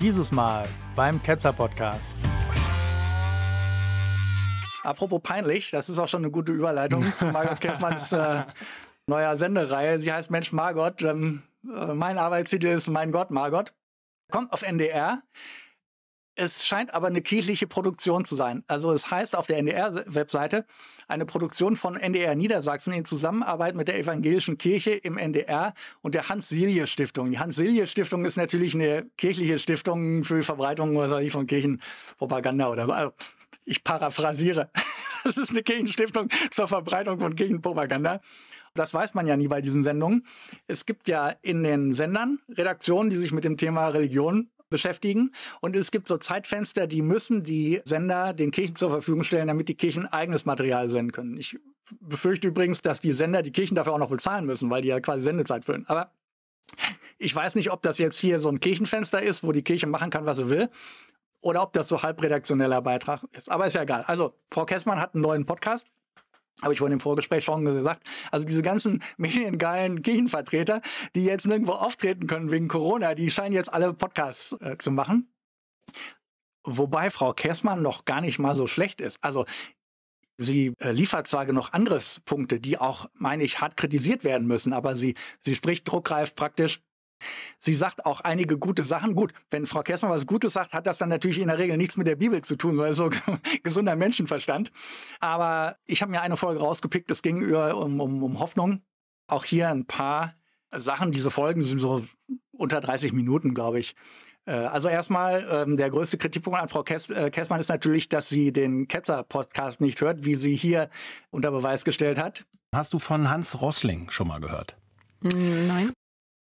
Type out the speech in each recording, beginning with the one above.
Dieses Mal beim Ketzer Podcast. Apropos peinlich, das ist auch schon eine gute Überleitung zu Margot Kessmanns äh, neuer Sendereihe. Sie heißt Mensch Margot. Ähm, äh, mein Arbeitstitel ist Mein Gott Margot. Kommt auf NDR. Es scheint aber eine kirchliche Produktion zu sein. Also es heißt auf der NDR-Webseite, eine Produktion von NDR Niedersachsen in Zusammenarbeit mit der evangelischen Kirche im NDR und der Hans-Silje-Stiftung. Die Hans-Silje-Stiftung ist natürlich eine kirchliche Stiftung für Verbreitung von Kirchenpropaganda oder so. Also ich paraphrasiere. Es ist eine Kirchenstiftung zur Verbreitung von Kirchenpropaganda. Das weiß man ja nie bei diesen Sendungen. Es gibt ja in den Sendern Redaktionen, die sich mit dem Thema Religion beschäftigen. Und es gibt so Zeitfenster, die müssen die Sender den Kirchen zur Verfügung stellen, damit die Kirchen eigenes Material senden können. Ich befürchte übrigens, dass die Sender die Kirchen dafür auch noch bezahlen müssen, weil die ja quasi Sendezeit füllen. Aber ich weiß nicht, ob das jetzt hier so ein Kirchenfenster ist, wo die Kirche machen kann, was sie will, oder ob das so halbredaktioneller Beitrag ist. Aber ist ja egal. Also, Frau Kessmann hat einen neuen Podcast habe ich vorhin im Vorgespräch schon gesagt, also diese ganzen mediengeilen Kirchenvertreter, die jetzt nirgendwo auftreten können wegen Corona, die scheinen jetzt alle Podcasts äh, zu machen. Wobei Frau Kessmann noch gar nicht mal so schlecht ist. Also sie äh, liefert zwar genug Angriffspunkte, die auch, meine ich, hart kritisiert werden müssen, aber sie, sie spricht druckreif praktisch Sie sagt auch einige gute Sachen. Gut, wenn Frau Kessmann was Gutes sagt, hat das dann natürlich in der Regel nichts mit der Bibel zu tun, weil so gesunder Menschenverstand. Aber ich habe mir eine Folge rausgepickt, es ging um, um, um Hoffnung. Auch hier ein paar Sachen, diese Folgen sind so unter 30 Minuten, glaube ich. Äh, also erstmal, ähm, der größte Kritikpunkt an Frau äh, Kessmann ist natürlich, dass sie den Ketzer-Podcast nicht hört, wie sie hier unter Beweis gestellt hat. Hast du von Hans Rossling schon mal gehört? Hm, nein.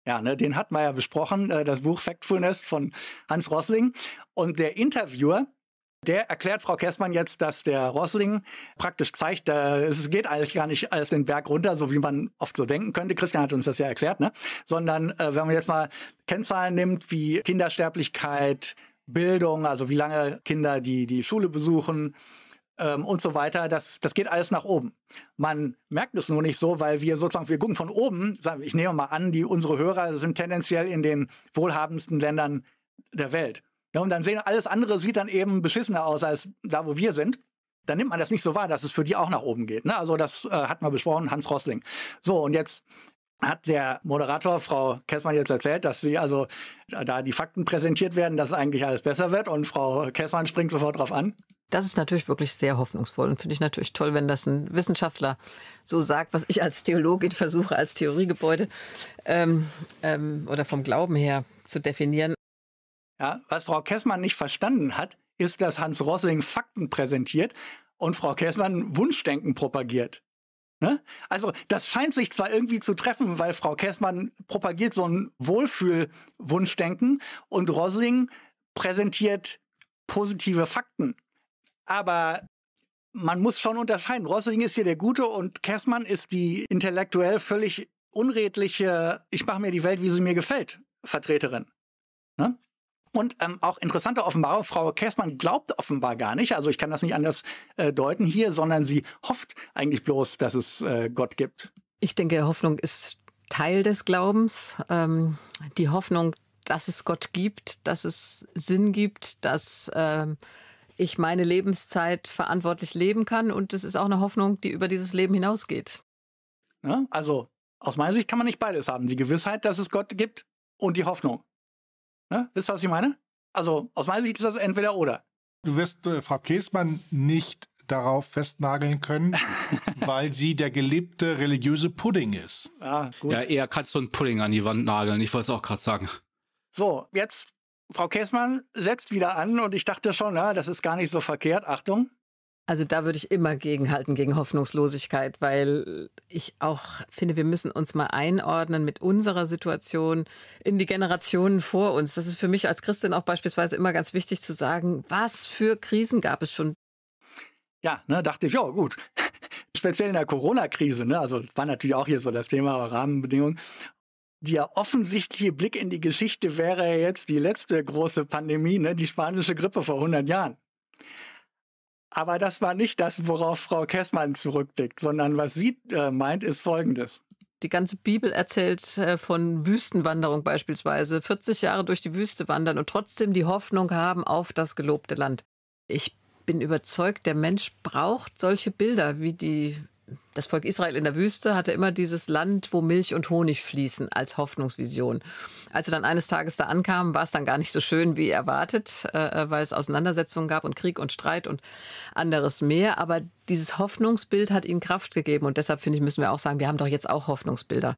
Ja, ne, den hat man ja besprochen, äh, das Buch Factfulness von Hans Rossling. Und der Interviewer, der erklärt Frau Kessmann jetzt, dass der Rossling praktisch zeigt, äh, es geht eigentlich gar nicht als den Berg runter, so wie man oft so denken könnte. Christian hat uns das ja erklärt, ne? Sondern äh, wenn man jetzt mal Kennzahlen nimmt wie Kindersterblichkeit, Bildung, also wie lange Kinder die, die Schule besuchen, ähm, und so weiter. Das, das geht alles nach oben. Man merkt es nur nicht so, weil wir sozusagen, wir gucken von oben, ich nehme mal an, die unsere Hörer sind tendenziell in den wohlhabendsten Ländern der Welt. Ja, und dann sehen alles andere sieht dann eben beschissener aus als da, wo wir sind. Dann nimmt man das nicht so wahr, dass es für die auch nach oben geht. Ne? Also das äh, hat man besprochen, Hans Rossling. So, und jetzt hat der Moderator, Frau Kessmann, jetzt erzählt, dass sie also, äh, da die Fakten präsentiert werden, dass eigentlich alles besser wird und Frau Kessmann springt sofort drauf an? Das ist natürlich wirklich sehr hoffnungsvoll und finde ich natürlich toll, wenn das ein Wissenschaftler so sagt, was ich als Theologin versuche, als Theoriegebäude ähm, ähm, oder vom Glauben her zu definieren. Ja, was Frau Kessmann nicht verstanden hat, ist, dass Hans Rossling Fakten präsentiert und Frau Kessmann Wunschdenken propagiert. Ne? Also das scheint sich zwar irgendwie zu treffen, weil Frau Kessmann propagiert so ein Wohlfühlwunschdenken und Rosling präsentiert positive Fakten. Aber man muss schon unterscheiden. Rosling ist hier der Gute und Kessmann ist die intellektuell völlig unredliche, ich mache mir die Welt, wie sie mir gefällt, Vertreterin. Ne? Und ähm, auch interessante Offenbarung, Frau Käßmann glaubt offenbar gar nicht, also ich kann das nicht anders äh, deuten hier, sondern sie hofft eigentlich bloß, dass es äh, Gott gibt. Ich denke, Hoffnung ist Teil des Glaubens. Ähm, die Hoffnung, dass es Gott gibt, dass es Sinn gibt, dass ähm, ich meine Lebenszeit verantwortlich leben kann. Und es ist auch eine Hoffnung, die über dieses Leben hinausgeht. Ja, ne? also aus meiner Sicht kann man nicht beides haben. Die Gewissheit, dass es Gott gibt und die Hoffnung. Ne? Wisst ihr, was ich meine? Also aus meiner Sicht ist das entweder oder. Du wirst äh, Frau Käsmann nicht darauf festnageln können, weil sie der gelebte religiöse Pudding ist. Ah, ja, eher kannst du einen Pudding an die Wand nageln. Ich wollte es auch gerade sagen. So, jetzt Frau Käsmann setzt wieder an und ich dachte schon, na, das ist gar nicht so verkehrt. Achtung. Also da würde ich immer gegenhalten gegen Hoffnungslosigkeit, weil ich auch finde, wir müssen uns mal einordnen mit unserer Situation in die Generationen vor uns. Das ist für mich als Christin auch beispielsweise immer ganz wichtig zu sagen, was für Krisen gab es schon. Ja, ne, dachte ich, ja gut, speziell in der Corona-Krise, ne, also war natürlich auch hier so das Thema Rahmenbedingungen. Der offensichtliche Blick in die Geschichte wäre jetzt die letzte große Pandemie, ne, die spanische Grippe vor 100 Jahren. Aber das war nicht das, worauf Frau Kessmann zurückblickt, sondern was sie äh, meint, ist Folgendes. Die ganze Bibel erzählt äh, von Wüstenwanderung beispielsweise. 40 Jahre durch die Wüste wandern und trotzdem die Hoffnung haben auf das gelobte Land. Ich bin überzeugt, der Mensch braucht solche Bilder wie die das Volk Israel in der Wüste hatte immer dieses Land, wo Milch und Honig fließen, als Hoffnungsvision. Als sie dann eines Tages da ankamen, war es dann gar nicht so schön wie erwartet, äh, äh, weil es Auseinandersetzungen gab und Krieg und Streit und anderes mehr. Aber dieses Hoffnungsbild hat ihnen Kraft gegeben. Und deshalb, finde ich, müssen wir auch sagen, wir haben doch jetzt auch Hoffnungsbilder.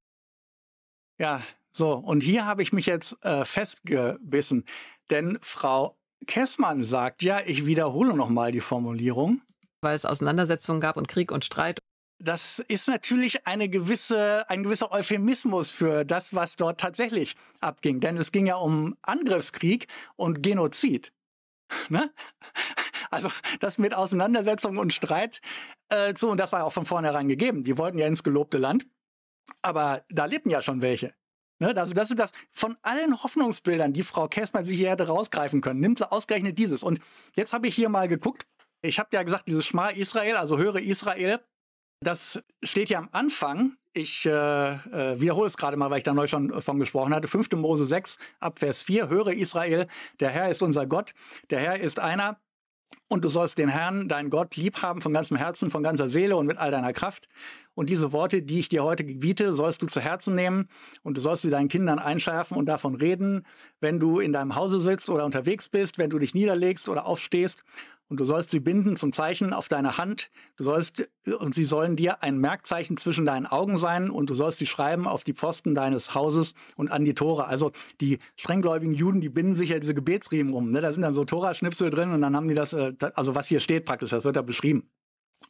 Ja, so. Und hier habe ich mich jetzt äh, festgebissen. Denn Frau Kessmann sagt ja, ich wiederhole nochmal die Formulierung. Weil es Auseinandersetzungen gab und Krieg und Streit das ist natürlich eine gewisse, ein gewisser Euphemismus für das, was dort tatsächlich abging. Denn es ging ja um Angriffskrieg und Genozid. Ne? Also das mit Auseinandersetzung und Streit äh, zu, und das war ja auch von vornherein gegeben. Die wollten ja ins gelobte Land, aber da lebten ja schon welche. Ne? Das, das ist das von allen Hoffnungsbildern, die Frau Käßmann sich hier hätte rausgreifen können, nimmt sie ausgerechnet dieses. Und jetzt habe ich hier mal geguckt, ich habe ja gesagt, dieses Schma Israel, also höre Israel, das steht ja am Anfang. Ich äh, äh, wiederhole es gerade mal, weil ich da neu schon von gesprochen hatte. 5. Mose 6, Abvers 4. Höre Israel, der Herr ist unser Gott. Der Herr ist einer, und du sollst den Herrn, dein Gott, lieb haben von ganzem Herzen, von ganzer Seele und mit all deiner Kraft. Und diese Worte, die ich dir heute gebiete, sollst du zu Herzen nehmen und du sollst sie deinen Kindern einschärfen und davon reden, wenn du in deinem Hause sitzt oder unterwegs bist, wenn du dich niederlegst oder aufstehst und du sollst sie binden zum Zeichen auf deine Hand. Du sollst, und sie sollen dir ein Merkzeichen zwischen deinen Augen sein und du sollst sie schreiben auf die Pfosten deines Hauses und an die Tore. Also die strenggläubigen Juden, die binden sich ja diese Gebetsriemen um. Ne? Da sind dann so Toraschnipsel drin und dann haben die das, äh, also was hier steht praktisch, das wird da beschrieben.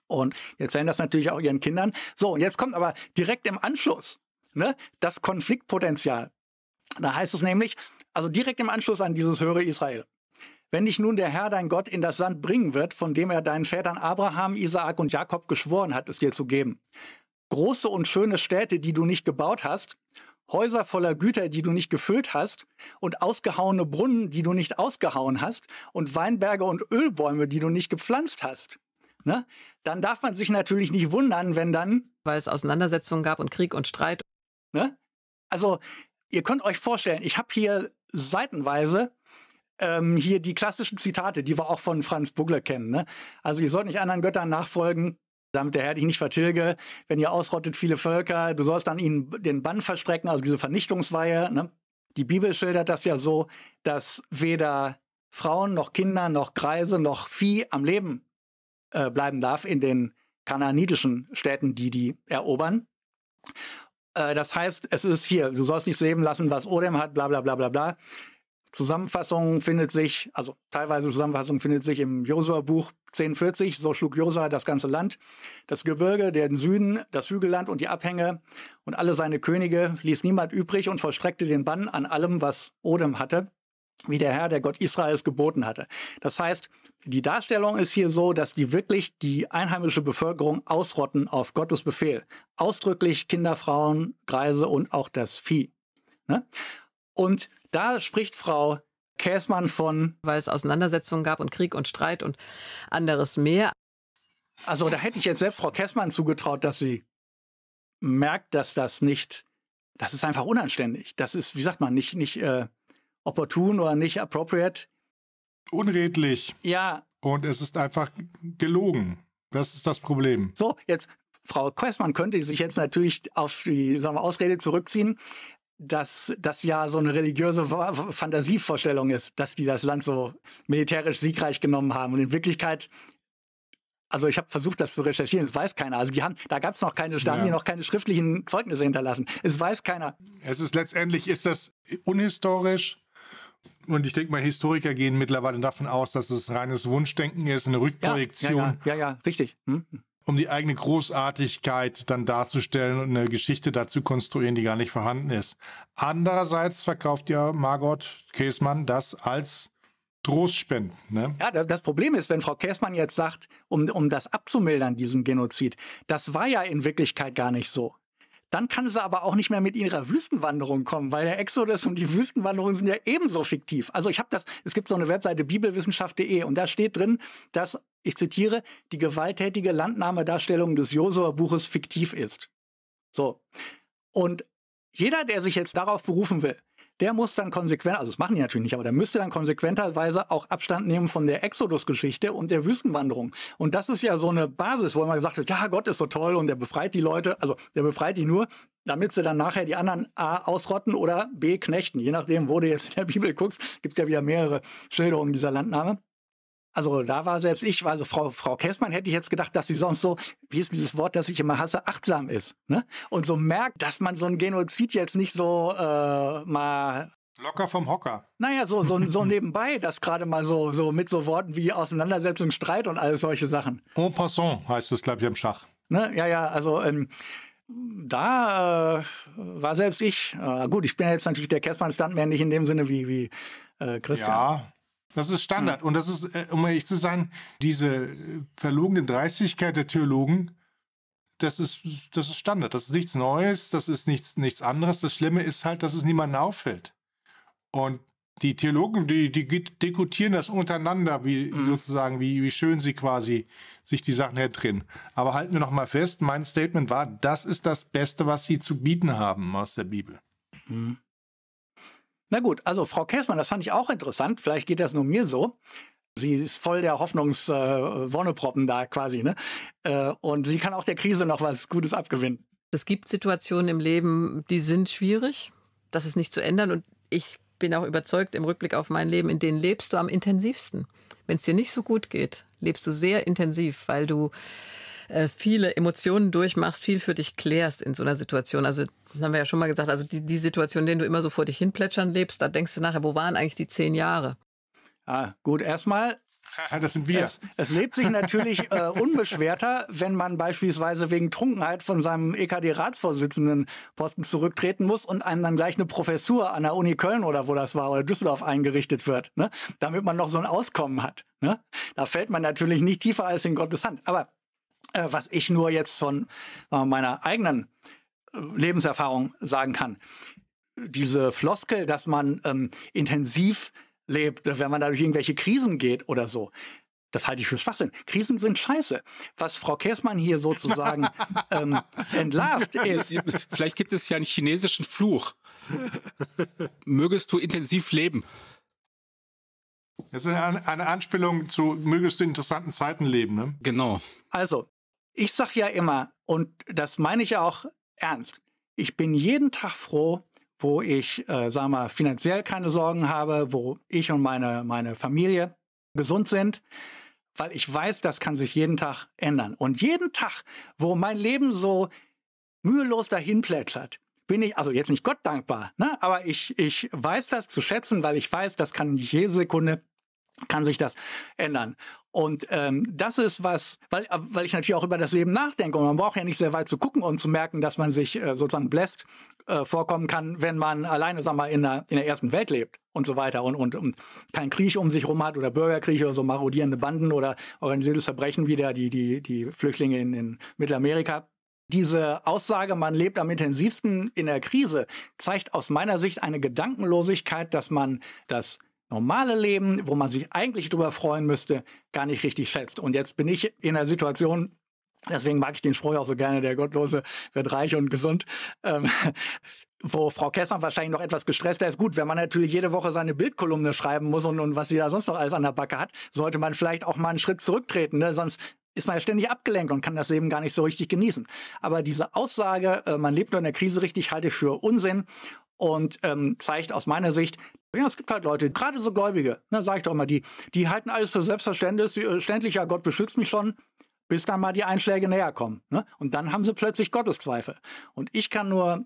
Und die erzählen das natürlich auch ihren Kindern. So, und jetzt kommt aber direkt im Anschluss ne, das Konfliktpotenzial. Da heißt es nämlich, also direkt im Anschluss an dieses höhere Israel. Wenn dich nun der Herr dein Gott in das Land bringen wird, von dem er deinen Vätern Abraham, Isaak und Jakob geschworen hat, es dir zu geben. Große und schöne Städte, die du nicht gebaut hast, Häuser voller Güter, die du nicht gefüllt hast, und ausgehauene Brunnen, die du nicht ausgehauen hast, und Weinberge und Ölbäume, die du nicht gepflanzt hast. Ne? Dann darf man sich natürlich nicht wundern, wenn dann. Weil es Auseinandersetzungen gab und Krieg und Streit. Ne? Also, ihr könnt euch vorstellen, ich habe hier seitenweise ähm, hier die klassischen Zitate, die wir auch von Franz Bugler kennen. Ne? Also ihr sollt nicht anderen Göttern nachfolgen, damit der Herr dich nicht vertilge. Wenn ihr ausrottet viele Völker, du sollst dann ihnen den Bann verstrecken, also diese Vernichtungsweihe. Ne? Die Bibel schildert das ja so, dass weder Frauen noch Kinder noch Kreise noch Vieh am Leben äh, bleiben darf in den kananitischen Städten, die die erobern. Äh, das heißt, es ist hier, du sollst nicht leben lassen, was Odem hat, bla bla bla bla bla. Zusammenfassung findet sich, also teilweise Zusammenfassung findet sich im Josua-Buch 1040. So schlug Josua das ganze Land, das Gebirge, den Süden, das Hügelland und die Abhänge und alle seine Könige, ließ niemand übrig und vollstreckte den Bann an allem, was Odem hatte, wie der Herr, der Gott Israels, geboten hatte. Das heißt, die Darstellung ist hier so, dass die wirklich die einheimische Bevölkerung ausrotten auf Gottes Befehl. Ausdrücklich Kinder, Frauen, Greise und auch das Vieh. Ne? Und da spricht Frau Käßmann von. Weil es Auseinandersetzungen gab und Krieg und Streit und anderes mehr. Also da hätte ich jetzt selbst Frau Käßmann zugetraut, dass sie merkt, dass das nicht, das ist einfach unanständig. Das ist, wie sagt man, nicht, nicht äh, opportun oder nicht appropriate. Unredlich. Ja. Und es ist einfach gelogen. Das ist das Problem. So, jetzt Frau Questmann könnte sich jetzt natürlich auf die sagen wir, Ausrede zurückziehen dass das ja so eine religiöse Fantasievorstellung ist, dass die das Land so militärisch siegreich genommen haben. Und in Wirklichkeit, also ich habe versucht, das zu recherchieren, es weiß keiner. Also die haben, da gab es noch keine, da haben die noch keine schriftlichen Zeugnisse hinterlassen. Es weiß keiner. Es ist letztendlich, ist das unhistorisch. Und ich denke mal, Historiker gehen mittlerweile davon aus, dass es reines Wunschdenken ist, eine Rückprojektion. Ja, ja, ja, ja richtig. Hm? hm um die eigene Großartigkeit dann darzustellen und eine Geschichte dazu konstruieren, die gar nicht vorhanden ist. Andererseits verkauft ja Margot Käsmann das als Trostspenden. Ne? Ja, das Problem ist, wenn Frau Käsmann jetzt sagt, um, um das abzumildern, diesen Genozid, das war ja in Wirklichkeit gar nicht so. Dann kann sie aber auch nicht mehr mit ihrer Wüstenwanderung kommen, weil der Exodus und die Wüstenwanderung sind ja ebenso fiktiv. Also ich habe das, es gibt so eine Webseite bibelwissenschaft.de und da steht drin, dass ich zitiere, die gewalttätige Landnahmedarstellung des Josua-Buches fiktiv ist. So. Und jeder, der sich jetzt darauf berufen will, der muss dann konsequent, also das machen die natürlich nicht, aber der müsste dann konsequenterweise auch Abstand nehmen von der Exodus-Geschichte und der Wüstenwanderung. Und das ist ja so eine Basis, wo man gesagt hat, ja, Gott ist so toll und der befreit die Leute, also der befreit die nur, damit sie dann nachher die anderen A ausrotten oder B knechten. Je nachdem, wo du jetzt in der Bibel guckst, gibt es ja wieder mehrere Schilderungen dieser Landnahme also da war selbst ich, also Frau, Frau Kessmann hätte ich jetzt gedacht, dass sie sonst so, wie ist dieses Wort, das ich immer hasse, achtsam ist. Ne? Und so merkt, dass man so ein Genozid jetzt nicht so äh, mal Locker vom Hocker. Naja, so, so, so nebenbei, das gerade mal so, so mit so Worten wie Auseinandersetzung, Streit und all solche Sachen. En passant heißt es, glaube ich, im Schach. Ne? Ja, ja, also ähm, da äh, war selbst ich, äh, gut, ich bin jetzt natürlich der Kessmann-Stuntman nicht in dem Sinne wie, wie äh, Christian. Ja, das ist Standard. Mhm. Und das ist, äh, um ehrlich zu sein, diese äh, verlogene Dreistigkeit der Theologen, das ist, das ist Standard. Das ist nichts Neues, das ist nichts, nichts anderes. Das Schlimme ist halt, dass es niemandem auffällt. Und die Theologen, die, die dekutieren das untereinander, wie mhm. sozusagen, wie, wie schön sie quasi sich die Sachen herdrehen. Aber halten wir nochmal fest, mein Statement war, das ist das Beste, was sie zu bieten haben aus der Bibel. Mhm. Na gut, also Frau Käßmann, das fand ich auch interessant. Vielleicht geht das nur mir so. Sie ist voll der Hoffnungswonneproppen äh, da quasi. Ne? Äh, und sie kann auch der Krise noch was Gutes abgewinnen. Es gibt Situationen im Leben, die sind schwierig. Das ist nicht zu ändern. Und ich bin auch überzeugt, im Rückblick auf mein Leben, in denen lebst du am intensivsten. Wenn es dir nicht so gut geht, lebst du sehr intensiv, weil du äh, viele Emotionen durchmachst, viel für dich klärst in so einer Situation. Also haben wir ja schon mal gesagt, also die, die Situation, in denen du immer so vor dich hinplätschern lebst, da denkst du nachher, wo waren eigentlich die zehn Jahre? Ah, gut, erstmal das sind wir. Es, es lebt sich natürlich äh, unbeschwerter, wenn man beispielsweise wegen Trunkenheit von seinem EKD-Ratsvorsitzenden Posten zurücktreten muss und einem dann gleich eine Professur an der Uni Köln oder wo das war oder Düsseldorf eingerichtet wird, ne? damit man noch so ein Auskommen hat. Ne? Da fällt man natürlich nicht tiefer als in Gottes Hand. Aber äh, was ich nur jetzt von äh, meiner eigenen äh, Lebenserfahrung sagen kann. Diese Floskel, dass man ähm, intensiv lebt, äh, wenn man dadurch irgendwelche Krisen geht oder so. Das halte ich für Schwachsinn. Krisen sind scheiße. Was Frau Käßmann hier sozusagen ähm, entlarvt ist. Vielleicht gibt es ja einen chinesischen Fluch. Mögest du intensiv leben. Das ist eine, Anspielung zu mögest du interessanten Zeiten leben, ne? Genau. Also, ich sage ja immer, und das meine ich auch ernst, ich bin jeden Tag froh, wo ich, äh, sagen wir, finanziell keine Sorgen habe, wo ich und meine, meine Familie gesund sind, weil ich weiß, das kann sich jeden Tag ändern. Und jeden Tag, wo mein Leben so mühelos dahin plätschert, bin ich, also jetzt nicht Gott dankbar, ne? aber ich, ich weiß das zu schätzen, weil ich weiß, das kann jede Sekunde kann sich das ändern. Und ähm, das ist was, weil, weil ich natürlich auch über das Leben nachdenke und man braucht ja nicht sehr weit zu gucken und zu merken, dass man sich äh, sozusagen bläst äh, vorkommen kann, wenn man alleine, sag mal, in der, in der ersten Welt lebt und so weiter und, und, und kein Krieg um sich rum hat oder Bürgerkriege oder so marodierende Banden oder organisiertes Verbrechen wie der, die, die, die Flüchtlinge in, in Mittelamerika. Diese Aussage, man lebt am intensivsten in der Krise, zeigt aus meiner Sicht eine Gedankenlosigkeit, dass man das normale Leben, wo man sich eigentlich drüber freuen müsste, gar nicht richtig schätzt. Und jetzt bin ich in der Situation, deswegen mag ich den Spruch auch so gerne, der Gottlose wird reich und gesund. Ähm, wo Frau Kessmann wahrscheinlich noch etwas gestresster ist. Gut, wenn man natürlich jede Woche seine Bildkolumne schreiben muss und, und was sie da sonst noch alles an der Backe hat, sollte man vielleicht auch mal einen Schritt zurücktreten. Ne? Sonst ist man ja ständig abgelenkt und kann das Leben gar nicht so richtig genießen. Aber diese Aussage, äh, man lebt nur in der Krise richtig, halte ich für Unsinn und ähm, zeigt aus meiner Sicht, ja, es gibt halt Leute, gerade so Gläubige, ne, sage ich doch mal, die, die halten alles für selbstverständlich, äh, ja, Gott beschützt mich schon, bis dann mal die Einschläge näher kommen. Ne? Und dann haben sie plötzlich Gotteszweifel. Und ich kann nur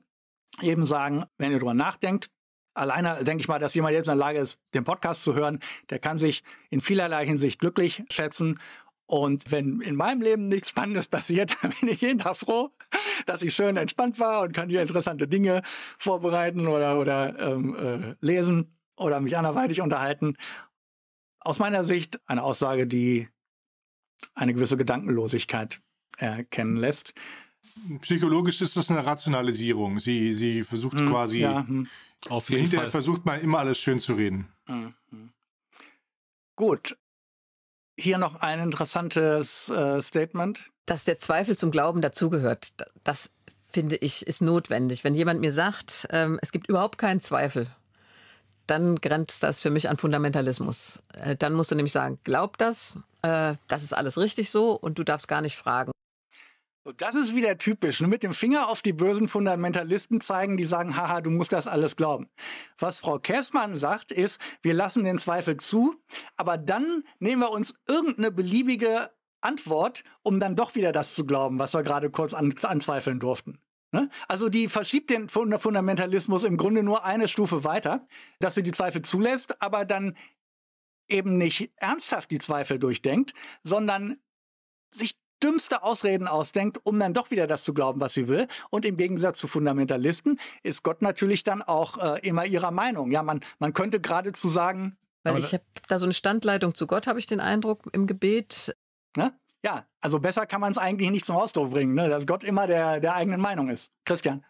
eben sagen, wenn ihr drüber nachdenkt, alleine denke ich mal, dass jemand jetzt in der Lage ist, den Podcast zu hören, der kann sich in vielerlei Hinsicht glücklich schätzen. Und wenn in meinem Leben nichts Spannendes passiert, dann bin ich jeden Tag froh. dass ich schön entspannt war und kann hier interessante Dinge vorbereiten oder, oder ähm, äh, lesen oder mich anderweitig unterhalten. Aus meiner Sicht eine Aussage, die eine gewisse Gedankenlosigkeit erkennen äh, lässt. Psychologisch ist das eine Rationalisierung. Sie, sie versucht hm, quasi, ja, hm. auf jeden hinterher Fall. versucht man immer alles schön zu reden. Hm, hm. Gut, hier noch ein interessantes äh, Statement. Dass der Zweifel zum Glauben dazugehört, das finde ich, ist notwendig. Wenn jemand mir sagt, ähm, es gibt überhaupt keinen Zweifel, dann grenzt das für mich an Fundamentalismus. Äh, dann musst du nämlich sagen, glaub das, äh, das ist alles richtig so und du darfst gar nicht fragen. Das ist wieder typisch. Ne? Mit dem Finger auf die bösen Fundamentalisten zeigen, die sagen, haha, du musst das alles glauben. Was Frau Käßmann sagt, ist, wir lassen den Zweifel zu, aber dann nehmen wir uns irgendeine beliebige Antwort, um dann doch wieder das zu glauben, was wir gerade kurz an, anzweifeln durften. Ne? Also die verschiebt den Fundamentalismus im Grunde nur eine Stufe weiter, dass sie die Zweifel zulässt, aber dann eben nicht ernsthaft die Zweifel durchdenkt, sondern sich dümmste Ausreden ausdenkt, um dann doch wieder das zu glauben, was sie will. Und im Gegensatz zu Fundamentalisten ist Gott natürlich dann auch äh, immer ihrer Meinung. Ja, man, man könnte geradezu sagen. Weil ich habe da so eine Standleitung zu Gott, habe ich den Eindruck, im Gebet. Ne? Ja, also besser kann man es eigentlich nicht zum Ausdruck bringen, ne? dass Gott immer der, der eigenen Meinung ist. Christian.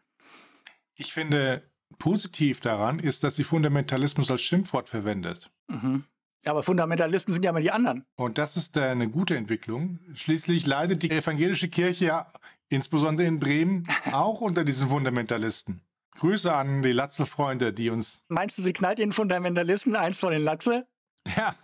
Ich finde, positiv daran ist, dass sie Fundamentalismus als Schimpfwort verwendet. Mhm aber Fundamentalisten sind ja immer die anderen. Und das ist äh, eine gute Entwicklung. Schließlich leidet die evangelische Kirche ja, insbesondere in Bremen, auch unter diesen Fundamentalisten. Grüße an die Latzel-Freunde, die uns. Meinst du, sie knallt den Fundamentalisten eins von den Latze? Ja.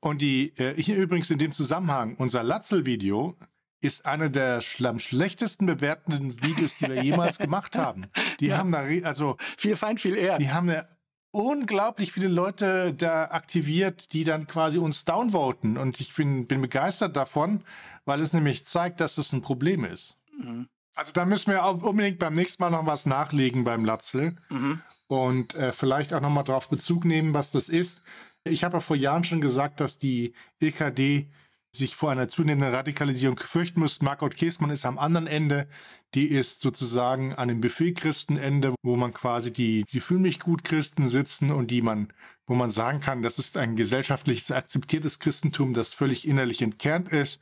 Und die, äh, übrigens in dem Zusammenhang, unser Latzel-Video ist einer der am schlechtesten bewertenden Videos, die wir jemals gemacht haben. Die ja. haben da, also. Viel Feind, viel eher. Die haben eine unglaublich viele Leute da aktiviert, die dann quasi uns downvoten. Und ich bin, bin begeistert davon, weil es nämlich zeigt, dass das ein Problem ist. Mhm. Also da müssen wir auch unbedingt beim nächsten Mal noch was nachlegen beim Latzel. Mhm. Und äh, vielleicht auch noch mal darauf Bezug nehmen, was das ist. Ich habe ja vor Jahren schon gesagt, dass die EKD sich vor einer zunehmenden Radikalisierung fürchten müssen. Margot Käßmann ist am anderen Ende. Die ist sozusagen an dem Buffet-Christenende, wo man quasi die, die fühlen mich gut Christen sitzen und die man, wo man sagen kann, das ist ein gesellschaftliches, akzeptiertes Christentum, das völlig innerlich entkernt ist.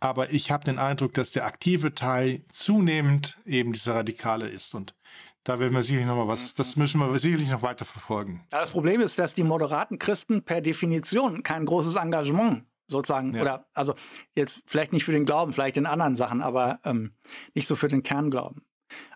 Aber ich habe den Eindruck, dass der aktive Teil zunehmend eben dieser Radikale ist und da werden wir sicherlich noch mal was, das mhm. müssen wir sicherlich noch weiter verfolgen. Das Problem ist, dass die moderaten Christen per Definition kein großes Engagement sozusagen. Ja. Oder also jetzt vielleicht nicht für den Glauben, vielleicht in anderen Sachen, aber ähm, nicht so für den Kernglauben.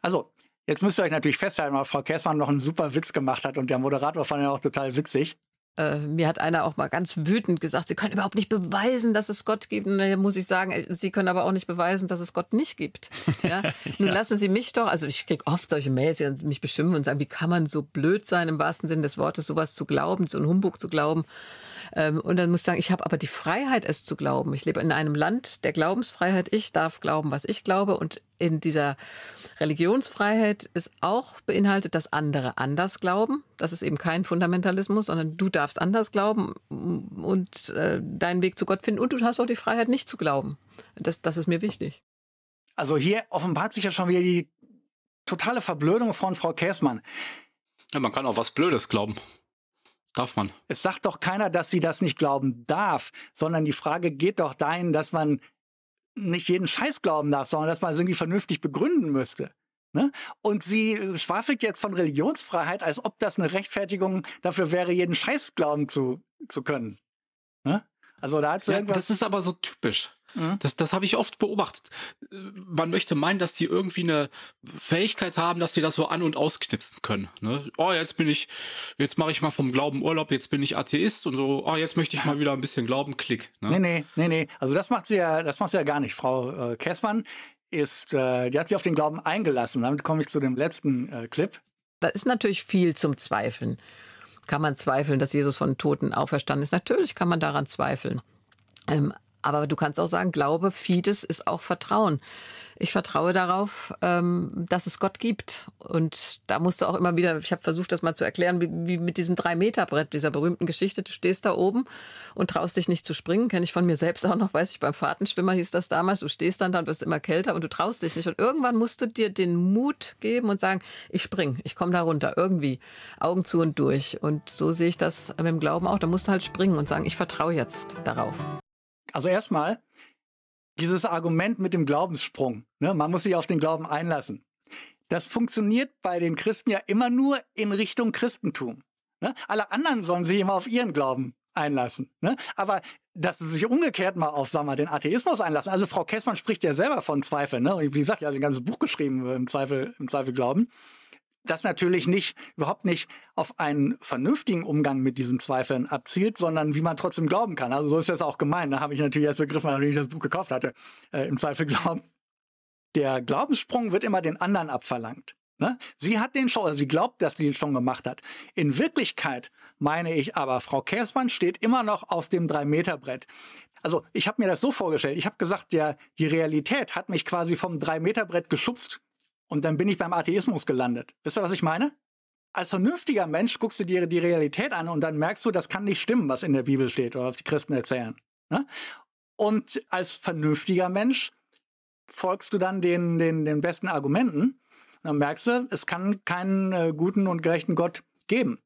Also, jetzt müsst ihr euch natürlich festhalten, weil Frau Käßmann noch einen super Witz gemacht hat und der Moderator fand ihn auch total witzig. Äh, mir hat einer auch mal ganz wütend gesagt, sie können überhaupt nicht beweisen, dass es Gott gibt. Und da muss ich sagen, äh, sie können aber auch nicht beweisen, dass es Gott nicht gibt. Ja? ja. Nun lassen Sie mich doch, also ich kriege oft solche Mails, die mich beschimpfen und sagen, wie kann man so blöd sein, im wahrsten Sinne des Wortes, sowas zu glauben, so einen Humbug zu glauben. Ähm, und dann muss ich sagen, ich habe aber die Freiheit, es zu glauben. Ich lebe in einem Land der Glaubensfreiheit. Ich darf glauben, was ich glaube. Und in dieser Religionsfreiheit ist auch beinhaltet, dass andere anders glauben. Das ist eben kein Fundamentalismus, sondern du darfst anders glauben und äh, deinen Weg zu Gott finden. Und du hast auch die Freiheit, nicht zu glauben. Das, das ist mir wichtig. Also hier offenbart sich ja schon wieder die totale Verblödung von Frau Käßmann. Ja, man kann auch was Blödes glauben. Darf man. Es sagt doch keiner, dass sie das nicht glauben darf, sondern die Frage geht doch dahin, dass man nicht jeden Scheiß glauben darf, sondern dass man es irgendwie vernünftig begründen müsste. Ne? Und sie schwafelt jetzt von Religionsfreiheit, als ob das eine Rechtfertigung dafür wäre, jeden Scheiß glauben zu, zu können. Ne? Also da hat sie ja, irgendwas. Das ist aber so typisch. Mhm. Das, das habe ich oft beobachtet. Man möchte meinen, dass die irgendwie eine Fähigkeit haben, dass sie das so an- und ausknipsen können. Ne? Oh, jetzt bin ich, jetzt mache ich mal vom Glauben Urlaub, jetzt bin ich Atheist und so, oh, jetzt möchte ich mal wieder ein bisschen glauben, klick. Ne? Nee, nee, nee, nee. Also das macht sie ja, das macht sie ja gar nicht. Frau äh, Kessmann ist, äh, die hat sich auf den Glauben eingelassen. Damit komme ich zu dem letzten äh, Clip. Da ist natürlich viel zum Zweifeln. Kann man zweifeln, dass Jesus von Toten auferstanden ist? Natürlich kann man daran zweifeln. Ähm, aber du kannst auch sagen, Glaube, Fides ist auch Vertrauen. Ich vertraue darauf, ähm, dass es Gott gibt. Und da musst du auch immer wieder, ich habe versucht, das mal zu erklären, wie, mit diesem Drei-Meter-Brett, dieser berühmten Geschichte. Du stehst da oben und traust dich nicht zu springen. Kenne ich von mir selbst auch noch, weiß ich, beim Fahrtenschwimmer hieß das damals. Du stehst dann, dann wirst immer kälter und du traust dich nicht. Und irgendwann musst du dir den Mut geben und sagen, ich spring, ich komme da runter, irgendwie. Augen zu und durch. Und so sehe ich das mit dem Glauben auch. Da musst du halt springen und sagen, ich vertraue jetzt darauf. Also erstmal dieses Argument mit dem Glaubenssprung. Ne? Man muss sich auf den Glauben einlassen. Das funktioniert bei den Christen ja immer nur in Richtung Christentum. Ne? Alle anderen sollen sich immer auf ihren Glauben einlassen. Ne? Aber dass sie sich umgekehrt mal auf, sagen wir, den Atheismus einlassen. Also Frau Kessmann spricht ja selber von Zweifeln. Ne? Wie gesagt, ich habe ein ganzes Buch geschrieben äh, im Zweifel, im Zweifel glauben das natürlich nicht, überhaupt nicht auf einen vernünftigen Umgang mit diesen Zweifeln abzielt, sondern wie man trotzdem glauben kann. Also so ist das auch gemeint. Da habe ich natürlich erst begriffen, nachdem ich das Buch gekauft hatte, äh, im Zweifel glauben. Der Glaubenssprung wird immer den anderen abverlangt. Ne? Sie hat den schon, also sie glaubt, dass sie ihn schon gemacht hat. In Wirklichkeit meine ich aber, Frau Käßmann steht immer noch auf dem Drei-Meter-Brett. Also ich habe mir das so vorgestellt. Ich habe gesagt, der, die Realität hat mich quasi vom Drei-Meter-Brett geschubst und dann bin ich beim Atheismus gelandet. Wisst ihr, was ich meine? Als vernünftiger Mensch guckst du dir die Realität an und dann merkst du, das kann nicht stimmen, was in der Bibel steht oder was die Christen erzählen. Ne? Und als vernünftiger Mensch folgst du dann den, den, den besten Argumenten. Und dann merkst du, es kann keinen äh, guten und gerechten Gott geben.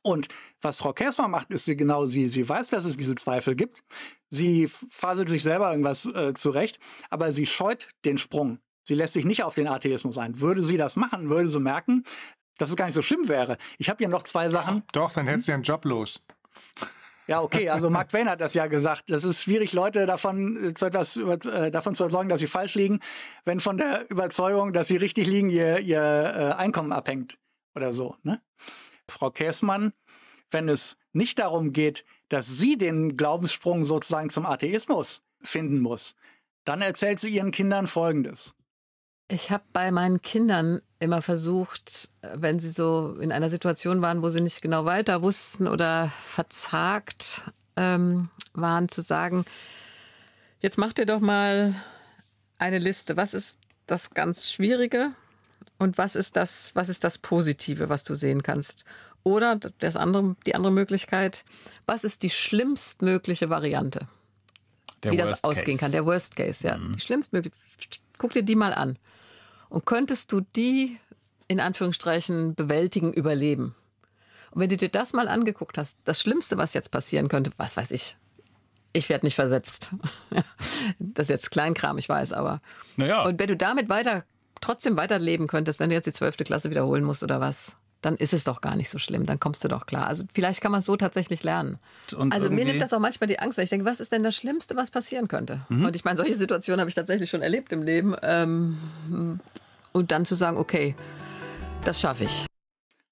Und was Frau Käsmer macht, ist sie genau sie. Sie weiß, dass es diese Zweifel gibt. Sie faselt sich selber irgendwas äh, zurecht, aber sie scheut den Sprung. Sie lässt sich nicht auf den Atheismus ein. Würde sie das machen, würde sie merken, dass es gar nicht so schlimm wäre. Ich habe hier noch zwei Sachen. Doch, dann hätte sie mhm. einen Job los. Ja, okay, also Mark Twain hat das ja gesagt. Das ist schwierig, Leute davon äh, zu, etwas, äh, davon zu überzeugen, dass sie falsch liegen, wenn von der Überzeugung, dass sie richtig liegen, ihr, ihr äh, Einkommen abhängt oder so. Ne? Frau Käßmann, wenn es nicht darum geht, dass sie den Glaubenssprung sozusagen zum Atheismus finden muss, dann erzählt sie ihren Kindern Folgendes. Ich habe bei meinen Kindern immer versucht, wenn sie so in einer Situation waren, wo sie nicht genau weiter wussten oder verzagt ähm, waren, zu sagen, jetzt macht ihr doch mal eine Liste. Was ist das ganz Schwierige und was ist das, was ist das Positive, was du sehen kannst? Oder das andere, die andere Möglichkeit, was ist die schlimmstmögliche Variante? Der wie Worst das ausgehen Case. kann, der Worst Case, ja. Mhm. Die schlimmstmögliche. Guck dir die mal an. Und könntest du die in Anführungsstrichen bewältigen, überleben? Und wenn du dir das mal angeguckt hast, das Schlimmste, was jetzt passieren könnte, was weiß ich, ich werde nicht versetzt. das ist jetzt Kleinkram, ich weiß, aber. Naja. Und wenn du damit weiter, trotzdem weiterleben könntest, wenn du jetzt die zwölfte Klasse wiederholen musst oder was, dann ist es doch gar nicht so schlimm, dann kommst du doch klar. Also vielleicht kann man es so tatsächlich lernen. Und also mir nimmt das auch manchmal die Angst, weil ich denke, was ist denn das Schlimmste, was passieren könnte? Mhm. Und ich meine, solche Situationen habe ich tatsächlich schon erlebt im Leben. Ähm, und dann zu sagen, okay, das schaffe ich.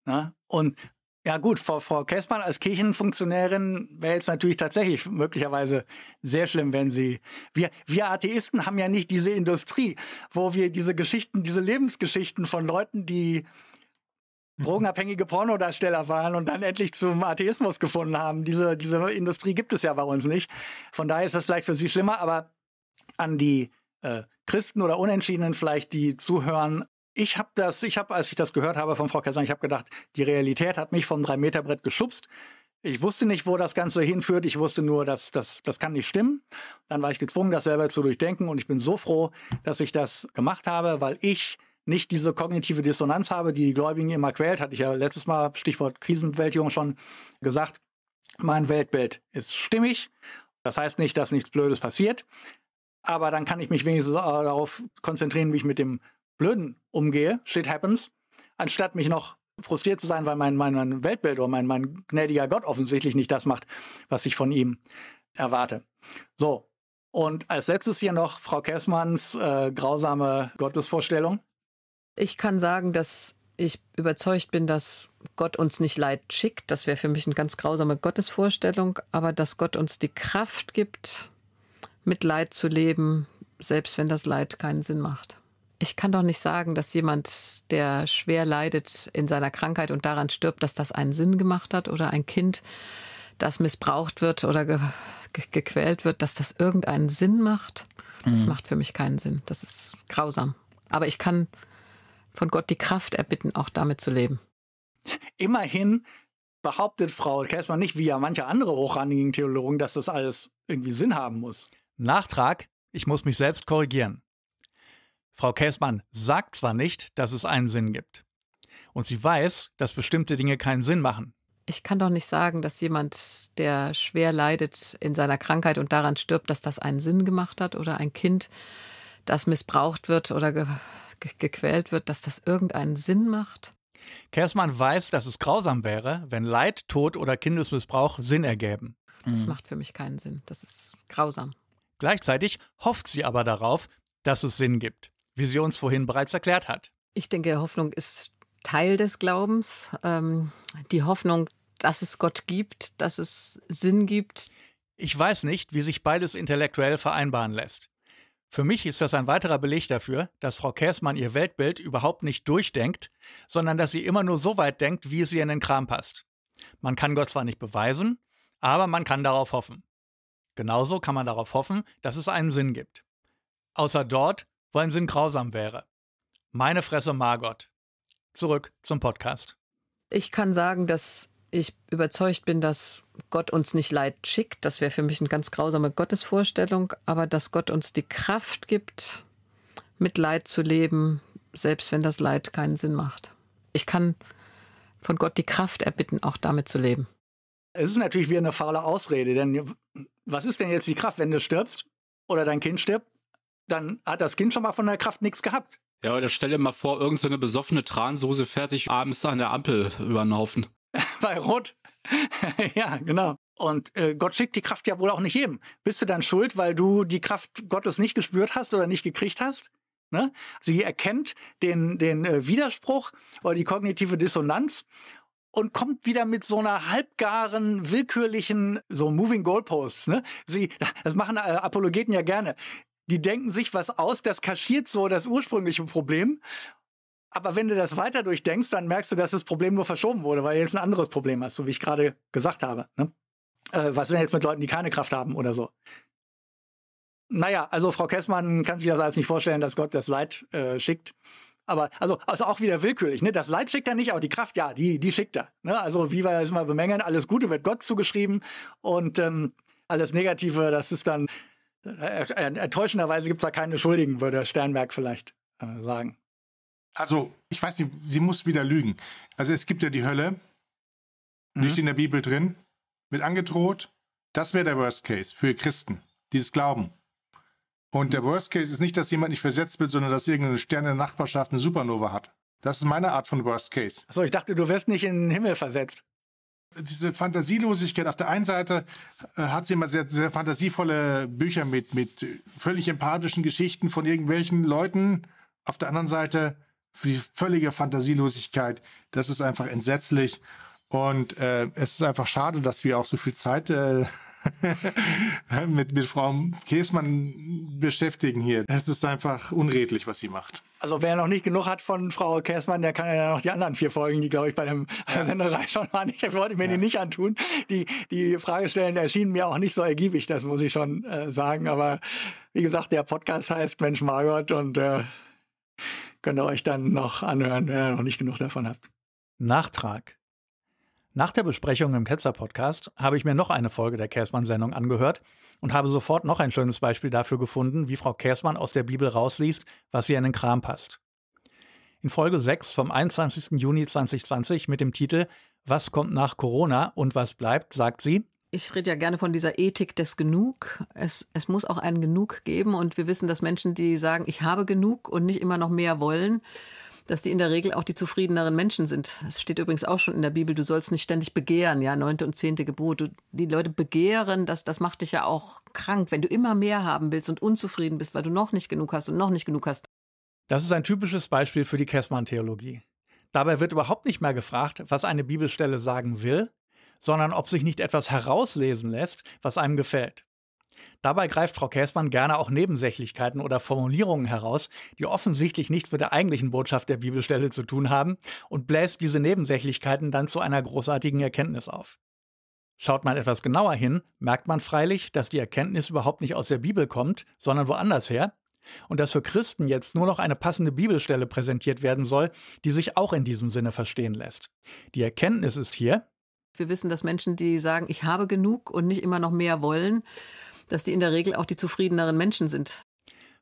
Na, und ja gut, Frau, Frau Kessmann als Kirchenfunktionärin wäre jetzt natürlich tatsächlich möglicherweise sehr schlimm, wenn sie... Wir, wir Atheisten haben ja nicht diese Industrie, wo wir diese Geschichten, diese Lebensgeschichten von Leuten, die drogenabhängige Pornodarsteller waren und dann endlich zum Atheismus gefunden haben. Diese, diese Industrie gibt es ja bei uns nicht. Von daher ist das vielleicht für Sie schlimmer, aber an die äh, Christen oder Unentschiedenen vielleicht, die zuhören, ich habe das, ich habe, als ich das gehört habe von Frau Kessler, ich habe gedacht, die Realität hat mich vom Drei-Meter-Brett geschubst. Ich wusste nicht, wo das Ganze hinführt. Ich wusste nur, dass das, das kann nicht stimmen. Dann war ich gezwungen, das selber zu durchdenken. Und ich bin so froh, dass ich das gemacht habe, weil ich nicht diese kognitive Dissonanz habe, die die Gläubigen immer quält, hatte ich ja letztes Mal, Stichwort Krisenbewältigung schon gesagt, mein Weltbild ist stimmig. Das heißt nicht, dass nichts Blödes passiert, aber dann kann ich mich wenigstens äh, darauf konzentrieren, wie ich mit dem Blöden umgehe, shit happens, anstatt mich noch frustriert zu sein, weil mein, mein, mein Weltbild oder mein, mein gnädiger Gott offensichtlich nicht das macht, was ich von ihm erwarte. So, und als letztes hier noch Frau Kessmanns äh, grausame Gottesvorstellung. Ich kann sagen, dass ich überzeugt bin, dass Gott uns nicht Leid schickt. Das wäre für mich eine ganz grausame Gottesvorstellung, aber dass Gott uns die Kraft gibt, mit Leid zu leben, selbst wenn das Leid keinen Sinn macht. Ich kann doch nicht sagen, dass jemand, der schwer leidet in seiner Krankheit und daran stirbt, dass das einen Sinn gemacht hat oder ein Kind, das missbraucht wird oder ge ge gequält wird, dass das irgendeinen Sinn macht. Das mhm. macht für mich keinen Sinn. Das ist grausam. Aber ich kann von Gott die Kraft erbitten, auch damit zu leben. Immerhin behauptet Frau Käßmann nicht, wie ja manche andere hochrangigen Theologen, dass das alles irgendwie Sinn haben muss. Nachtrag, ich muss mich selbst korrigieren. Frau Käßmann sagt zwar nicht, dass es einen Sinn gibt. Und sie weiß, dass bestimmte Dinge keinen Sinn machen. Ich kann doch nicht sagen, dass jemand, der schwer leidet in seiner Krankheit und daran stirbt, dass das einen Sinn gemacht hat oder ein Kind, das missbraucht wird oder gequält wird, dass das irgendeinen Sinn macht? Kersmann weiß, dass es grausam wäre, wenn Leid, Tod oder Kindesmissbrauch Sinn ergäben. Das mhm. macht für mich keinen Sinn. Das ist grausam. Gleichzeitig hofft sie aber darauf, dass es Sinn gibt, wie sie uns vorhin bereits erklärt hat. Ich denke, Hoffnung ist Teil des Glaubens. Ähm, die Hoffnung, dass es Gott gibt, dass es Sinn gibt. Ich weiß nicht, wie sich beides intellektuell vereinbaren lässt. Für mich ist das ein weiterer Beleg dafür, dass Frau Käßmann ihr Weltbild überhaupt nicht durchdenkt, sondern dass sie immer nur so weit denkt, wie es ihr in den Kram passt. Man kann Gott zwar nicht beweisen, aber man kann darauf hoffen. Genauso kann man darauf hoffen, dass es einen Sinn gibt. Außer dort, wo ein Sinn grausam wäre. Meine Fresse Margot. Zurück zum Podcast. Ich kann sagen, dass ich überzeugt bin, dass Gott uns nicht Leid schickt, das wäre für mich eine ganz grausame Gottesvorstellung, aber dass Gott uns die Kraft gibt, mit Leid zu leben, selbst wenn das Leid keinen Sinn macht. Ich kann von Gott die Kraft erbitten, auch damit zu leben. Es ist natürlich wie eine faule Ausrede, denn was ist denn jetzt die Kraft, wenn du stirbst oder dein Kind stirbt? Dann hat das Kind schon mal von der Kraft nichts gehabt. Ja, oder stell dir mal vor, irgendeine so besoffene Transoße fertig abends an der Ampel über den Haufen. bei Rot. ja, genau. Und äh, Gott schickt die Kraft ja wohl auch nicht jedem. Bist du dann schuld, weil du die Kraft Gottes nicht gespürt hast oder nicht gekriegt hast? Ne? Also sie erkennt den, den äh, Widerspruch oder die kognitive Dissonanz und kommt wieder mit so einer halbgaren, willkürlichen, so Moving Goalposts. Ne? Sie, das machen äh, Apologeten ja gerne. Die denken sich was aus, das kaschiert so das ursprüngliche Problem aber wenn du das weiter durchdenkst, dann merkst du, dass das Problem nur verschoben wurde, weil du jetzt ein anderes Problem hast, so wie ich gerade gesagt habe. Ne? Äh, was ist denn jetzt mit Leuten, die keine Kraft haben oder so? Naja, also Frau Kessmann kann sich das alles nicht vorstellen, dass Gott das Leid äh, schickt. Aber also, also auch wieder willkürlich, ne? Das Leid schickt er nicht, aber die Kraft, ja, die, die schickt er. Ne? Also wie wir es mal bemängeln, alles Gute wird Gott zugeschrieben und ähm, alles Negative, das ist dann äh, äh enttäuschenderweise gibt es da keine Schuldigen, würde Sternberg vielleicht äh, sagen also ich weiß nicht, sie muss wieder lügen. Also es gibt ja die Hölle, mhm. steht in der Bibel drin, wird angedroht. Das wäre der Worst Case für Christen, die es glauben. Und der mhm. Worst Case ist nicht, dass jemand nicht versetzt wird, sondern dass irgendeine Sterne in der Nachbarschaft eine Supernova hat. Das ist meine Art von Worst Case. Achso, ich dachte, du wirst nicht in den Himmel versetzt. Diese Fantasielosigkeit. Auf der einen Seite äh, hat sie immer sehr, sehr fantasievolle Bücher mit, mit völlig empathischen Geschichten von irgendwelchen Leuten. Auf der anderen Seite die völlige Fantasielosigkeit, das ist einfach entsetzlich. Und äh, es ist einfach schade, dass wir auch so viel Zeit äh, mit, mit Frau Käsmann beschäftigen hier. Es ist einfach unredlich, was sie macht. Also wer noch nicht genug hat von Frau Käsmann, der kann ja noch die anderen vier Folgen, die glaube ich bei dem Senderei schon waren. Ich wollte mir ja. die nicht antun. Die, die Fragestellen erschienen mir auch nicht so ergiebig, das muss ich schon äh, sagen. Aber wie gesagt, der Podcast heißt Mensch Margot und äh, könnt ihr euch dann noch anhören, wenn ihr noch nicht genug davon habt. Nachtrag. Nach der Besprechung im Ketzer-Podcast habe ich mir noch eine Folge der Käßmann-Sendung angehört und habe sofort noch ein schönes Beispiel dafür gefunden, wie Frau Käßmann aus der Bibel rausliest, was ihr in den Kram passt. In Folge 6 vom 21. Juni 2020 mit dem Titel Was kommt nach Corona und was bleibt, sagt sie, ich rede ja gerne von dieser Ethik des Genug. Es, es muss auch ein Genug geben. Und wir wissen, dass Menschen, die sagen, ich habe genug und nicht immer noch mehr wollen, dass die in der Regel auch die zufriedeneren Menschen sind. Das steht übrigens auch schon in der Bibel, du sollst nicht ständig begehren, ja, neunte und zehnte Gebot. die Leute begehren, das, das macht dich ja auch krank, wenn du immer mehr haben willst und unzufrieden bist, weil du noch nicht genug hast und noch nicht genug hast. Das ist ein typisches Beispiel für die Kessmann-Theologie. Dabei wird überhaupt nicht mehr gefragt, was eine Bibelstelle sagen will, sondern ob sich nicht etwas herauslesen lässt, was einem gefällt. Dabei greift Frau Käßmann gerne auch Nebensächlichkeiten oder Formulierungen heraus, die offensichtlich nichts mit der eigentlichen Botschaft der Bibelstelle zu tun haben und bläst diese Nebensächlichkeiten dann zu einer großartigen Erkenntnis auf. Schaut man etwas genauer hin, merkt man freilich, dass die Erkenntnis überhaupt nicht aus der Bibel kommt, sondern woanders her, und dass für Christen jetzt nur noch eine passende Bibelstelle präsentiert werden soll, die sich auch in diesem Sinne verstehen lässt. Die Erkenntnis ist hier, wir wissen, dass Menschen, die sagen, ich habe genug und nicht immer noch mehr wollen, dass die in der Regel auch die zufriedeneren Menschen sind.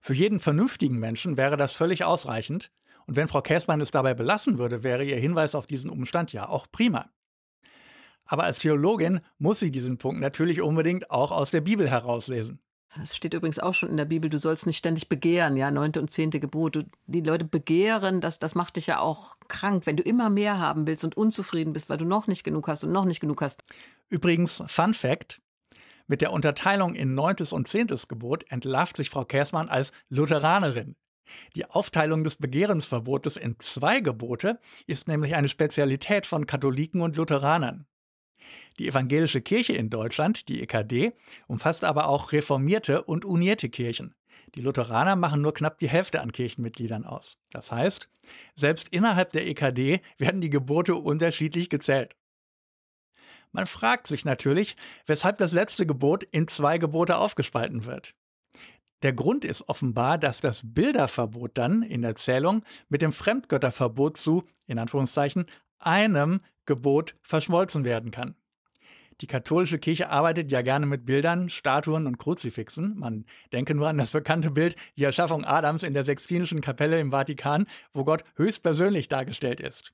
Für jeden vernünftigen Menschen wäre das völlig ausreichend. Und wenn Frau Käßmann es dabei belassen würde, wäre ihr Hinweis auf diesen Umstand ja auch prima. Aber als Theologin muss sie diesen Punkt natürlich unbedingt auch aus der Bibel herauslesen. Das steht übrigens auch schon in der Bibel, du sollst nicht ständig begehren, ja, neunte und zehnte Gebot. Du, die Leute begehren, das, das macht dich ja auch krank, wenn du immer mehr haben willst und unzufrieden bist, weil du noch nicht genug hast und noch nicht genug hast. Übrigens, Fun Fact, mit der Unterteilung in neuntes und zehntes Gebot entlarvt sich Frau Käßmann als Lutheranerin. Die Aufteilung des Begehrensverbotes in zwei Gebote ist nämlich eine Spezialität von Katholiken und Lutheranern. Die evangelische Kirche in Deutschland, die EKD, umfasst aber auch reformierte und unierte Kirchen. Die Lutheraner machen nur knapp die Hälfte an Kirchenmitgliedern aus. Das heißt, selbst innerhalb der EKD werden die Gebote unterschiedlich gezählt. Man fragt sich natürlich, weshalb das letzte Gebot in zwei Gebote aufgespalten wird. Der Grund ist offenbar, dass das Bilderverbot dann in der Zählung mit dem Fremdgötterverbot zu, in Anführungszeichen, einem Gebot verschmolzen werden kann. Die katholische Kirche arbeitet ja gerne mit Bildern, Statuen und Kruzifixen. Man denke nur an das bekannte Bild, die Erschaffung Adams in der Sextinischen Kapelle im Vatikan, wo Gott höchstpersönlich dargestellt ist.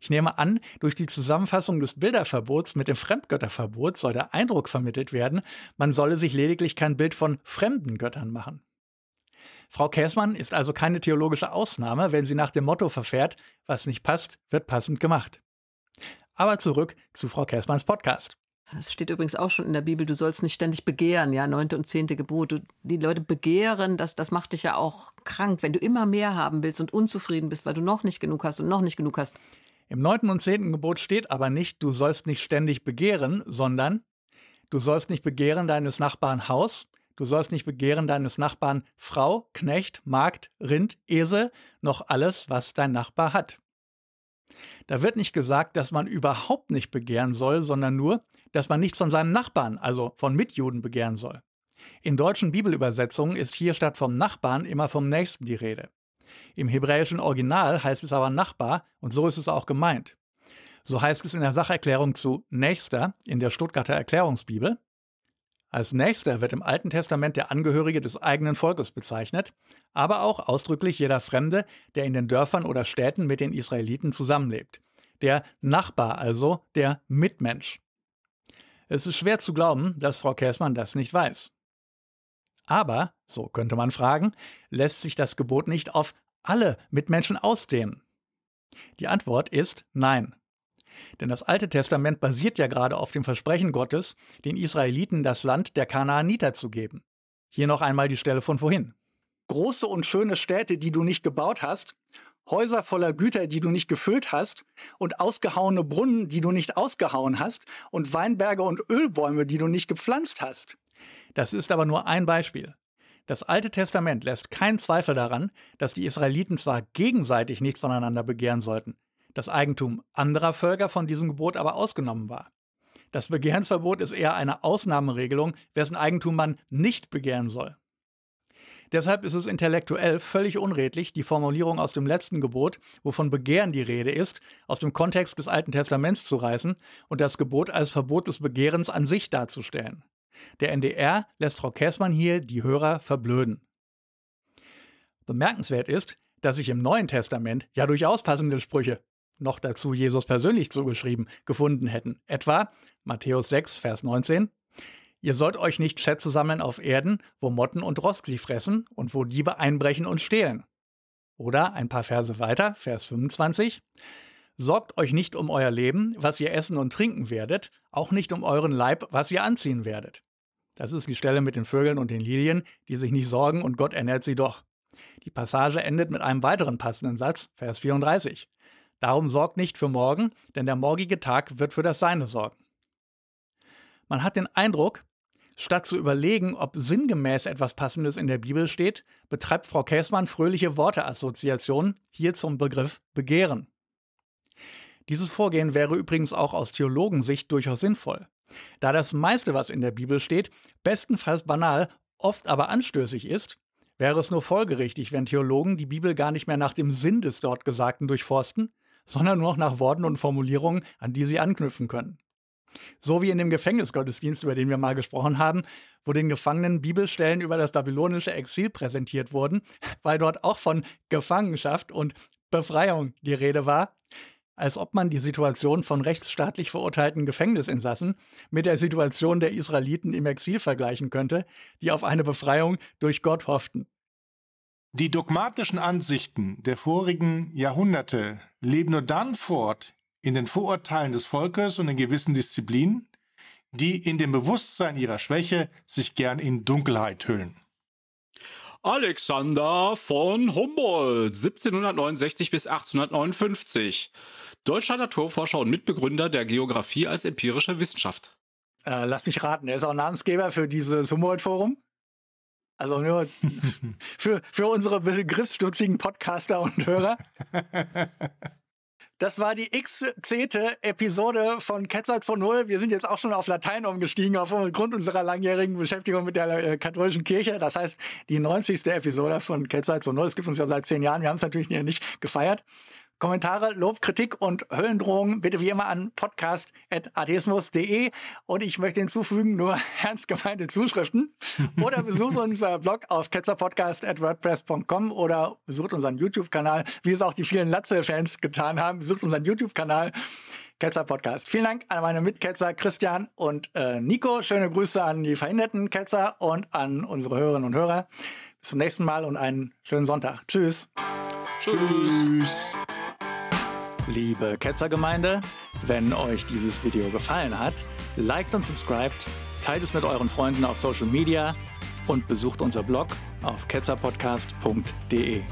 Ich nehme an, durch die Zusammenfassung des Bilderverbots mit dem Fremdgötterverbot soll der Eindruck vermittelt werden, man solle sich lediglich kein Bild von fremden Göttern machen. Frau Käßmann ist also keine theologische Ausnahme, wenn sie nach dem Motto verfährt, was nicht passt, wird passend gemacht. Aber zurück zu Frau Kersmanns Podcast. Das steht übrigens auch schon in der Bibel, du sollst nicht ständig begehren, ja, neunte und zehnte Gebot. Du, die Leute begehren, das, das macht dich ja auch krank, wenn du immer mehr haben willst und unzufrieden bist, weil du noch nicht genug hast und noch nicht genug hast. Im neunten und zehnten Gebot steht aber nicht, du sollst nicht ständig begehren, sondern du sollst nicht begehren deines Nachbarn Haus, du sollst nicht begehren deines Nachbarn Frau, Knecht, Magd, Rind, Esel, noch alles, was dein Nachbar hat. Da wird nicht gesagt, dass man überhaupt nicht begehren soll, sondern nur, dass man nichts von seinem Nachbarn, also von Mitjuden, begehren soll. In deutschen Bibelübersetzungen ist hier statt vom Nachbarn immer vom Nächsten die Rede. Im hebräischen Original heißt es aber Nachbar und so ist es auch gemeint. So heißt es in der Sacherklärung zu Nächster in der Stuttgarter Erklärungsbibel. Als nächster wird im Alten Testament der Angehörige des eigenen Volkes bezeichnet, aber auch ausdrücklich jeder Fremde, der in den Dörfern oder Städten mit den Israeliten zusammenlebt. Der Nachbar also, der Mitmensch. Es ist schwer zu glauben, dass Frau Käßmann das nicht weiß. Aber, so könnte man fragen, lässt sich das Gebot nicht auf alle Mitmenschen ausdehnen? Die Antwort ist nein. Denn das Alte Testament basiert ja gerade auf dem Versprechen Gottes, den Israeliten das Land der Kanaaniter zu geben. Hier noch einmal die Stelle von vorhin. Große und schöne Städte, die du nicht gebaut hast, Häuser voller Güter, die du nicht gefüllt hast, und ausgehauene Brunnen, die du nicht ausgehauen hast, und Weinberge und Ölbäume, die du nicht gepflanzt hast. Das ist aber nur ein Beispiel. Das Alte Testament lässt keinen Zweifel daran, dass die Israeliten zwar gegenseitig nichts voneinander begehren sollten, das Eigentum anderer Völker von diesem Gebot aber ausgenommen war. Das Begehrensverbot ist eher eine Ausnahmeregelung, wessen Eigentum man nicht begehren soll. Deshalb ist es intellektuell völlig unredlich, die Formulierung aus dem letzten Gebot, wovon Begehren die Rede ist, aus dem Kontext des Alten Testaments zu reißen und das Gebot als Verbot des Begehrens an sich darzustellen. Der NDR lässt Frau Käßmann hier die Hörer verblöden. Bemerkenswert ist, dass sich im Neuen Testament ja durchaus passende Sprüche noch dazu Jesus persönlich zugeschrieben, gefunden hätten. Etwa Matthäus 6, Vers 19. Ihr sollt euch nicht Schätze sammeln auf Erden, wo Motten und Rost sie fressen und wo Diebe einbrechen und stehlen. Oder ein paar Verse weiter, Vers 25. Sorgt euch nicht um euer Leben, was ihr essen und trinken werdet, auch nicht um euren Leib, was ihr anziehen werdet. Das ist die Stelle mit den Vögeln und den Lilien, die sich nicht sorgen und Gott ernährt sie doch. Die Passage endet mit einem weiteren passenden Satz, Vers 34. Darum sorgt nicht für morgen, denn der morgige Tag wird für das Seine sorgen. Man hat den Eindruck, statt zu überlegen, ob sinngemäß etwas Passendes in der Bibel steht, betreibt Frau Käsmann fröhliche Worteassoziationen, hier zum Begriff Begehren. Dieses Vorgehen wäre übrigens auch aus Theologensicht durchaus sinnvoll, da das meiste, was in der Bibel steht, bestenfalls banal, oft aber anstößig ist, wäre es nur folgerichtig, wenn Theologen die Bibel gar nicht mehr nach dem Sinn des dort Gesagten durchforsten, sondern nur noch nach Worten und Formulierungen, an die sie anknüpfen können. So wie in dem Gefängnisgottesdienst, über den wir mal gesprochen haben, wo den Gefangenen Bibelstellen über das babylonische Exil präsentiert wurden, weil dort auch von Gefangenschaft und Befreiung die Rede war, als ob man die Situation von rechtsstaatlich verurteilten Gefängnisinsassen mit der Situation der Israeliten im Exil vergleichen könnte, die auf eine Befreiung durch Gott hofften. Die dogmatischen Ansichten der vorigen Jahrhunderte leben nur dann fort in den Vorurteilen des Volkes und in gewissen Disziplinen, die in dem Bewusstsein ihrer Schwäche sich gern in Dunkelheit hüllen. Alexander von Humboldt, 1769 bis 1859, deutscher Naturforscher und Mitbegründer der Geografie als empirische Wissenschaft. Äh, lass mich raten, er ist auch Namensgeber für dieses Humboldt-Forum? Also nur für, für unsere begriffsstutzigen Podcaster und Hörer. Das war die x-zehnte Episode von Ketzer 2.0. Wir sind jetzt auch schon auf Latein umgestiegen, aufgrund unserer langjährigen Beschäftigung mit der äh, katholischen Kirche. Das heißt, die 90. Episode von Ketzer 2.0. Es gibt uns ja seit zehn Jahren. Wir haben es natürlich nicht gefeiert. Kommentare, Lob, Kritik und Höllendrohungen bitte wie immer an podcast.atheismus.de. Und ich möchte hinzufügen, nur ernst gemeinte Zuschriften. Oder besucht unseren Blog auf ketzerpodcast.wordpress.com oder besucht unseren YouTube-Kanal, wie es auch die vielen Latze-Fans getan haben. Besucht unseren YouTube-Kanal. Ketzer Podcast. Vielen Dank an meine Mitketzer Christian und äh, Nico. Schöne Grüße an die verhinderten Ketzer und an unsere Hörerinnen und Hörer. Bis zum nächsten Mal und einen schönen Sonntag. Tschüss. Tschüss. Liebe Ketzergemeinde, wenn euch dieses Video gefallen hat, liked und subscribed, teilt es mit euren Freunden auf Social Media und besucht unser Blog auf ketzerpodcast.de.